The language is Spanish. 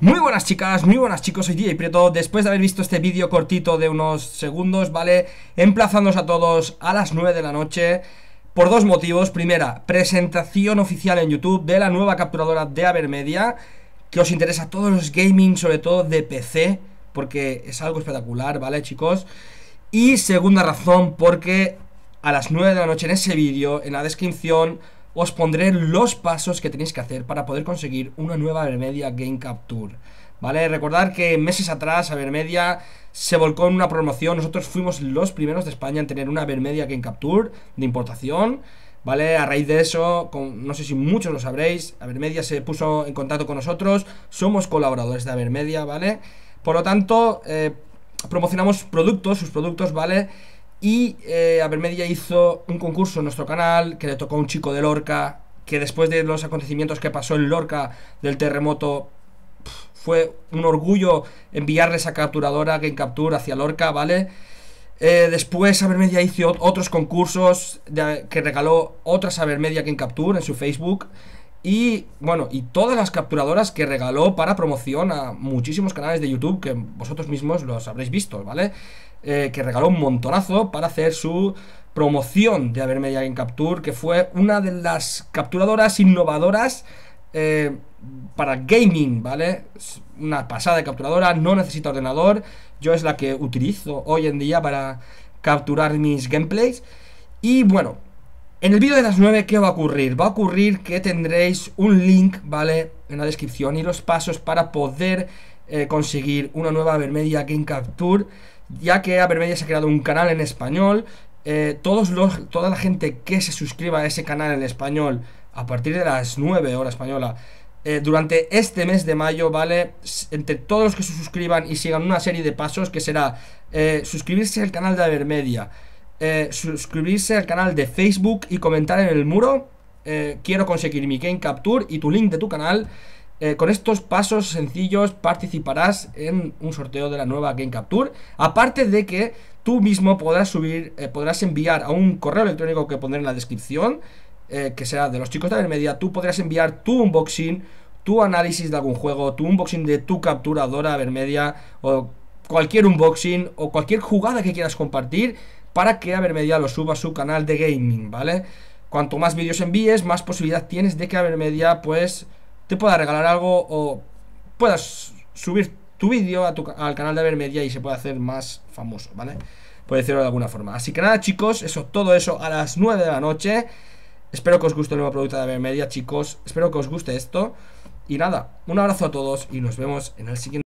Muy buenas chicas, muy buenas chicos, soy DJ Prieto Después de haber visto este vídeo cortito de unos segundos, ¿vale? Emplazándonos a todos a las 9 de la noche Por dos motivos, primera, presentación oficial en YouTube de la nueva capturadora de Avermedia Que os interesa a todos los gaming, sobre todo de PC Porque es algo espectacular, ¿vale chicos? Y segunda razón, porque a las 9 de la noche en ese vídeo, en la descripción os pondré los pasos que tenéis que hacer para poder conseguir una nueva Vermedia Game Capture. ¿Vale? Recordar que meses atrás Avermedia se volcó en una promoción. Nosotros fuimos los primeros de España en tener una Avermedia Game Capture de importación. ¿Vale? A raíz de eso, no sé si muchos lo sabréis, Avermedia se puso en contacto con nosotros. Somos colaboradores de Avermedia, ¿vale? Por lo tanto, eh, promocionamos productos, sus productos, ¿vale? Y eh, Avermedia hizo un concurso en nuestro canal que le tocó a un chico de Lorca, que después de los acontecimientos que pasó en Lorca del terremoto, fue un orgullo enviarle esa capturadora Game Capture hacia Lorca, ¿vale? Eh, después Avermedia hizo otros concursos que regaló otras Avermedia Game Capture en su Facebook. Y bueno, y todas las capturadoras que regaló para promoción a muchísimos canales de YouTube que vosotros mismos los habréis visto, ¿vale? Eh, que regaló un montonazo para hacer su promoción de Avermedia Game Capture, que fue una de las capturadoras innovadoras eh, para gaming, ¿vale? Una pasada de capturadora, no necesita ordenador, yo es la que utilizo hoy en día para capturar mis gameplays. Y bueno, en el vídeo de las 9, ¿qué va a ocurrir? Va a ocurrir que tendréis un link, ¿vale? En la descripción y los pasos para poder eh, conseguir una nueva Vermedia Game Capture, ya que Avermedia se ha creado un canal en español. Eh, todos los, toda la gente que se suscriba a ese canal en español a partir de las 9 hora española, eh, durante este mes de mayo, ¿vale? Entre todos los que se suscriban y sigan una serie de pasos, que será suscribirse al canal de Avermedia eh, suscribirse al canal de Facebook y comentar en el muro. Eh, quiero conseguir mi Game Capture y tu link de tu canal. Eh, con estos pasos sencillos participarás en un sorteo de la nueva Game Capture. Aparte de que tú mismo podrás subir, podrás enviar a un correo electrónico que pondré en la descripción, que será de los chicos de la media, tú podrás enviar tu unboxing, tu análisis de algún juego, tu unboxing de tu capturadora Vermedia o cualquier unboxing o cualquier jugada que quieras compartir para que Avermedia lo suba a su canal de gaming, ¿vale? Cuanto más vídeos envíes, más posibilidad tienes de que Avermedia pues te pueda regalar algo o puedas subir tu vídeo al canal de Avermedia y se pueda hacer más famoso, ¿vale? puede decirlo de alguna forma. Así que nada, chicos, eso, todo eso a las 9 de la noche. Espero que os guste el nuevo producto de Avermedia, chicos. Espero que os guste esto. Y nada, un abrazo a todos y nos vemos en el siguiente.